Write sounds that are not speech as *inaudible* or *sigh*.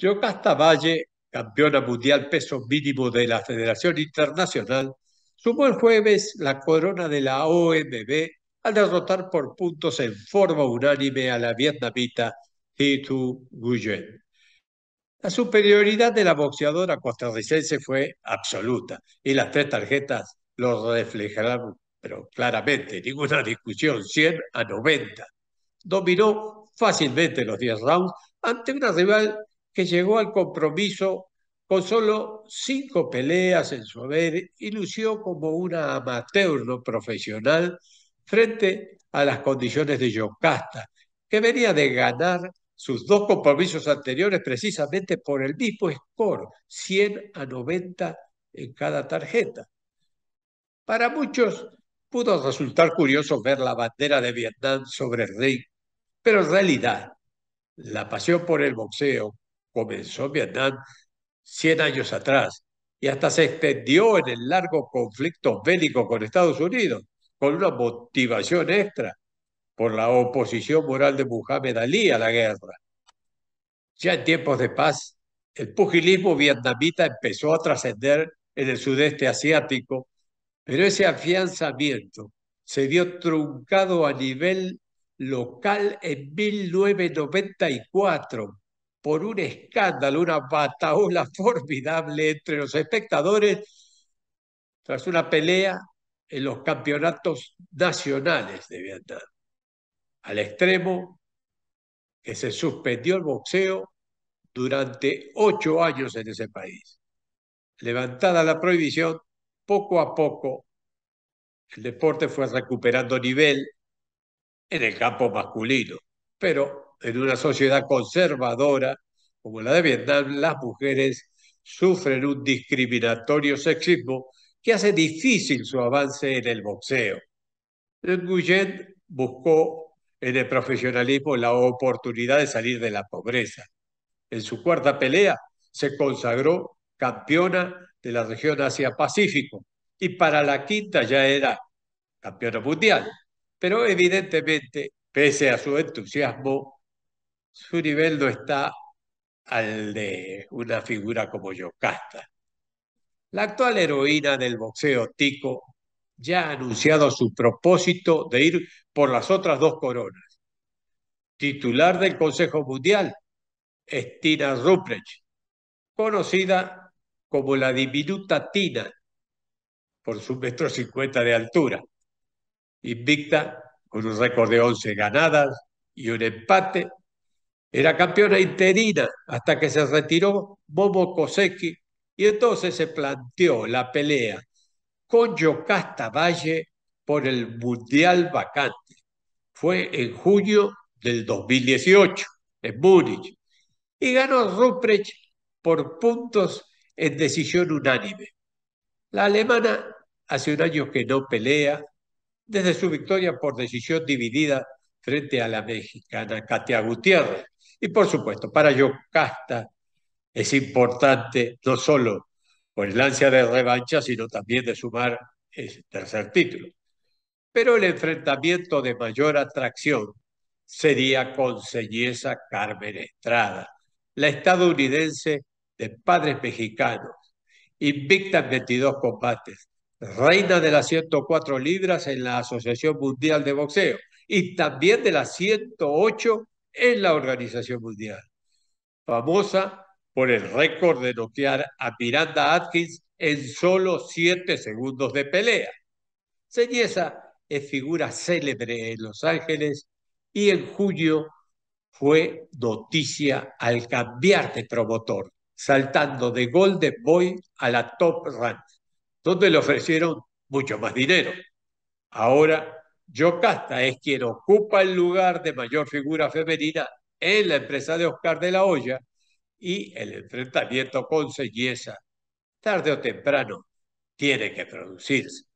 Yocasta Valle, campeona mundial peso mínimo de la Federación Internacional, sumó el jueves la corona de la OMB al derrotar por puntos en forma unánime a la vietnamita Hitu Nguyen. La superioridad de la boxeadora costarricense fue absoluta y las tres tarjetas lo reflejaron, pero claramente, ninguna discusión, 100 a 90. Dominó fácilmente los 10 rounds ante una rival que llegó al compromiso con solo cinco peleas en su haber y lució como una amateur no profesional frente a las condiciones de Yocasta, que venía de ganar sus dos compromisos anteriores precisamente por el mismo score, 100 a 90 en cada tarjeta. Para muchos pudo resultar curioso ver la bandera de Vietnam sobre el Rey, pero en realidad la pasión por el boxeo comenzó Vietnam 100 años atrás y hasta se extendió en el largo conflicto bélico con Estados Unidos, con una motivación extra por la oposición moral de Muhammad Ali a la guerra. Ya en tiempos de paz, el pugilismo vietnamita empezó a trascender en el sudeste asiático, pero ese afianzamiento se vio truncado a nivel local en 1994 por un escándalo, una bataola *laughs* formidable entre los espectadores tras una pelea en los campeonatos nacionales de Vietnam. Al extremo que se suspendió el boxeo durante ocho años en ese país. Levantada la prohibición, poco a poco el deporte fue recuperando nivel en el campo masculino, pero en una sociedad conservadora como la de Vietnam, las mujeres sufren un discriminatorio sexismo que hace difícil su avance en el boxeo. Nguyen buscó en el profesionalismo la oportunidad de salir de la pobreza. En su cuarta pelea se consagró campeona de la región Asia-Pacífico y para la quinta ya era campeona mundial. Pero evidentemente, pese a su entusiasmo, su nivel no está al de una figura como Yocasta. La actual heroína del boxeo tico ya ha anunciado su propósito de ir por las otras dos coronas. Titular del Consejo Mundial es Ruprecht, conocida como la diminuta Tina por su metro cincuenta de altura, invicta con un récord de 11 ganadas y un empate era campeona interina hasta que se retiró Bobo Koseki y entonces se planteó la pelea con Yocasta Valle por el Mundial Vacante. Fue en junio del 2018 en Múnich y ganó Ruprecht por puntos en decisión unánime. La alemana hace un año que no pelea desde su victoria por decisión dividida frente a la mexicana Katia Gutiérrez y por supuesto, para Yocasta es importante no solo por el ansia de revancha, sino también de sumar el tercer título. Pero el enfrentamiento de mayor atracción sería con Ceñesa Carmen Estrada, la estadounidense de padres mexicanos, invicta en 22 combates, reina de las 104 libras en la Asociación Mundial de Boxeo y también de las 108 en la Organización Mundial, famosa por el récord de noquear a Miranda Atkins en solo siete segundos de pelea. Señesa es figura célebre en Los Ángeles y en julio fue noticia al cambiar de promotor, saltando de Golden Boy a la Top Rank, donde le ofrecieron mucho más dinero. Ahora Yocasta es quien ocupa el lugar de mayor figura femenina en la empresa de Oscar de la Hoya y el enfrentamiento con Sellesa, tarde o temprano, tiene que producirse.